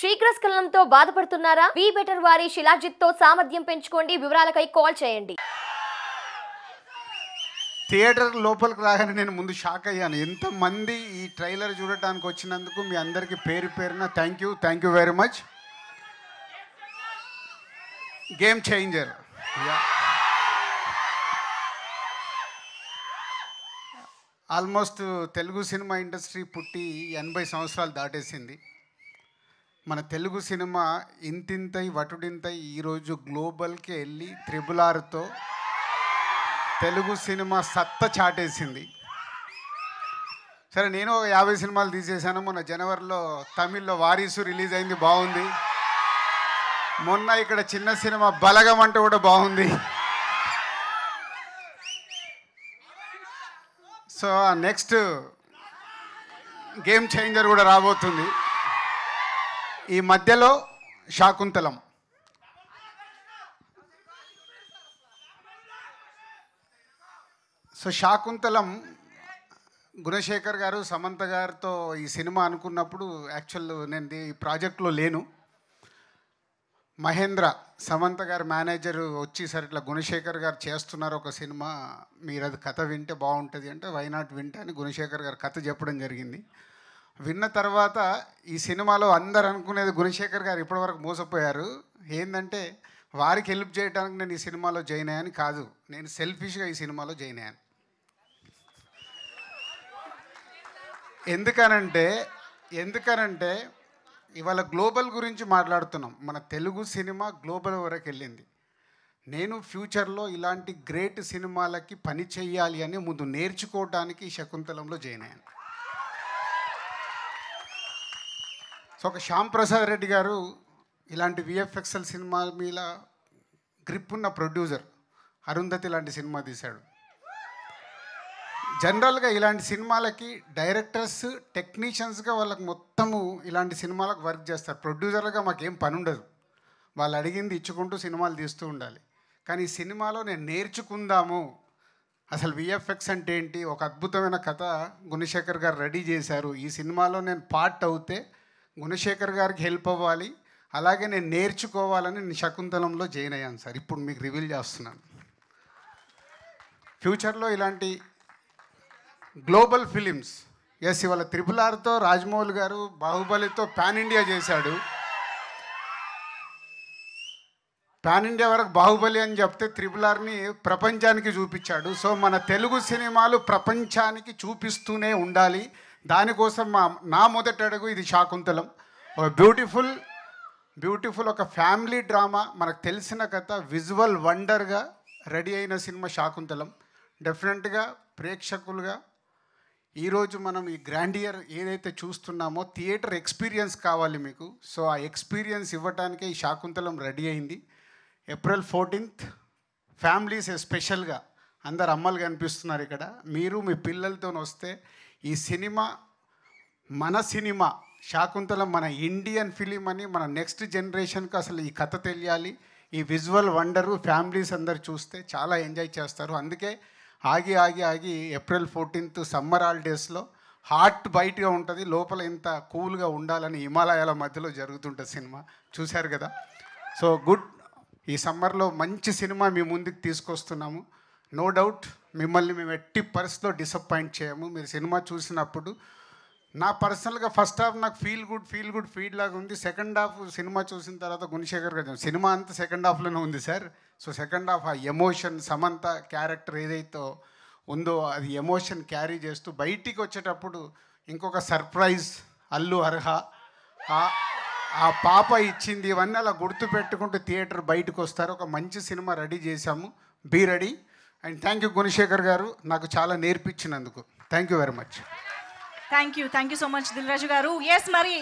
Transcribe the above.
శీఘ్రస్ఖలనంతో బాధపడుతున్నారా be better వారి శిలాజిత్ తో సామర్థ్యం పెంచుకోండి వివరాలకై కాల్ చేయండి థియేటర్ లోపలికి రాగానే నేను ముందు షాక్ అయ్యాను ఎంతమంది ఈ ట్రైలర్ చూడటానికి వచ్చినందుకు మీ అందరికీ పేరు పేరున thank you thank you very much game changer almost Telugu cinema industry పుట్టి ఎనభై సంవత్సరాలు దాటేసింది మన తెలుగు సినిమా ఇంతింతై వటుడింతై ఈరోజు గ్లోబల్కి వెళ్ళి త్రిబుల్ ఆర్తో తెలుగు సినిమా సత్త చాటేసింది సరే నేను ఒక యాభై సినిమాలు తీసేశాను మొన్న జనవరిలో తమిళ్లో వారీసు రిలీజ్ అయింది బాగుంది మొన్న ఇక్కడ చిన్న సినిమా బలగం అంటే కూడా బాగుంది సో నెక్స్ట్ గేమ్ చేంజర్ కూడా రాబోతుంది ఈ మధ్యలో శాకుంతలం సో శాకుంతలం గుణశేఖర్ గారు సమంత గారితో ఈ సినిమా అనుకున్నప్పుడు యాక్చువల్ నేను ఈ ప్రాజెక్ట్లో లేను మహేంద్ర సమంత గారు మేనేజర్ వచ్చేసరి ఇట్లా గుణశేఖర్ గారు చేస్తున్నారు ఒక సినిమా మీరు అది కథ వింటే బాగుంటుంది అంటే వైనాట్ వింటే అని గుణశేఖర్ గారు కథ చెప్పడం జరిగింది విన్న తర్వాత ఈ సినిమాలో అందరు అనుకునేది గుణశేఖర్ గారు ఇప్పటివరకు మోసపోయారు ఏంటంటే వారికి హెల్ప్ చేయడానికి నేను ఈ సినిమాలో జాయిన్ అయ్యాను కాదు నేను సెల్ఫిష్గా ఈ సినిమాలో జాయిన్ అయ్యాను ఎందుకనంటే ఎందుకనంటే ఇవాళ గ్లోబల్ గురించి మాట్లాడుతున్నాం మన తెలుగు సినిమా గ్లోబల్ వరకు వెళ్ళింది నేను ఫ్యూచర్లో ఇలాంటి గ్రేట్ సినిమాలకి పని చేయాలి అని ముందు నేర్చుకోవడానికి శకుంతలంలో జాయిన్ అయ్యాను సో ఒక శ్యాంప్రసాద్ రెడ్డి గారు ఇలాంటి విఎఫ్ఎక్స్ఎల్ సినిమా మీద గ్రిప్ ఉన్న ప్రొడ్యూసర్ అరుంధతి లాంటి సినిమా తీశాడు జనరల్గా ఇలాంటి సినిమాలకి డైరెక్టర్స్ టెక్నీషియన్స్గా వాళ్ళకి మొత్తము ఇలాంటి సినిమాలకు వర్క్ చేస్తారు ప్రొడ్యూసర్గా మాకేం పని ఉండదు వాళ్ళు అడిగింది ఇచ్చుకుంటూ సినిమాలు తీస్తూ ఉండాలి కానీ ఈ సినిమాలో నేను నేర్చుకుందాము అసలు విఎఫ్ఎక్స్ అంటే ఏంటి ఒక అద్భుతమైన కథ గుణశేఖర్ గారు రెడీ చేశారు ఈ సినిమాలో నేను పార్ట్ అవుతే గుణశేఖర్ గారికి హెల్ప్ అవ్వాలి అలాగే నేను నేర్చుకోవాలని నేను శకుంతలంలో జాయిన్ అయ్యాను సార్ ఇప్పుడు మీకు రివీల్ చేస్తున్నాను ఫ్యూచర్లో ఇలాంటి గ్లోబల్ ఫిలిమ్స్ ఎస్ ఇవాళ త్రిపుల్ ఆర్తో రాజమౌళి గారు బాహుబలితో పాన్ ఇండియా చేశాడు పాన్ ఇండియా వరకు బాహుబలి అని చెప్తే త్రిపుల్ ఆర్ని ప్రపంచానికి చూపించాడు సో మన తెలుగు సినిమాలు ప్రపంచానికి చూపిస్తూనే ఉండాలి దానికోసం మా నా మొదటి అడుగు ఇది శాకుంతలం ఒక బ్యూటిఫుల్ బ్యూటిఫుల్ ఒక ఫ్యామిలీ డ్రామా మనకు తెలిసిన కథ విజువల్ వండర్గా రెడీ అయిన సినిమా శాకుంతలం డెఫినెట్గా ప్రేక్షకులుగా ఈరోజు మనం ఈ గ్రాండ్ ఇయర్ ఏదైతే చూస్తున్నామో థియేటర్ ఎక్స్పీరియన్స్ కావాలి మీకు సో ఆ ఎక్స్పీరియన్స్ ఇవ్వటానికే ఈ శాకుంతలం రెడీ అయింది ఏప్రిల్ ఫోర్టీన్త్ ఫ్యామిలీస్ ఎస్పెషల్గా అందరు అమ్మలు కనిపిస్తున్నారు ఇక్కడ మీరు మీ పిల్లలతో వస్తే ఈ సినిమా మన సినిమా శాకుంతలం మన ఇండియన్ ఫిలిం అని మన నెక్స్ట్ జనరేషన్కి అసలు ఈ కథ తెలియాలి ఈ విజువల్ వండరు ఫ్యామిలీస్ అందరు చూస్తే చాలా ఎంజాయ్ చేస్తారు అందుకే ఆగి ఆగి ఆగి ఏప్రిల్ ఫోర్టీన్త్ సమ్మర్ హాలిడేస్లో హార్ట్ బయటగా ఉంటుంది లోపల ఇంత కూల్గా ఉండాలని హిమాలయాల మధ్యలో జరుగుతుంటుంది సినిమా చూశారు కదా సో గుడ్ ఈ సమ్మర్లో మంచి సినిమా మీ ముందుకు తీసుకొస్తున్నాము నో డౌట్ మిమ్మల్ని మేము ఎట్టి పరిస్థితిలో డిసప్పాయింట్ చేయము మీరు సినిమా చూసినప్పుడు నా పర్సనల్గా ఫస్ట్ హాఫ్ నాకు feel good feel good feel లాగా ఉంది సెకండ్ హాఫ్ సినిమా చూసిన తర్వాత గుణశేఖర్ గారు సినిమా అంతా సెకండ్ హాఫ్లోనే ఉంది సార్ సో సెకండ్ హాఫ్ ఆ ఎమోషన్ సమంత క్యారెక్టర్ ఏదైతే ఉందో అది ఎమోషన్ క్యారీ చేస్తూ బయటికి వచ్చేటప్పుడు ఇంకొక సర్ప్రైజ్ అల్లు అర్హ ఆ పాప ఇచ్చింది ఇవన్నీ అలా గుర్తుపెట్టుకుంటూ థియేటర్ బయటకు వస్తారు ఒక మంచి సినిమా రెడీ చేశాము be ready and thank you Gunasekhar గారు నాకు చాలా నేర్పించినందుకు thank you very much thank you thank you so much Dil Raju గారు ఎస్ మరి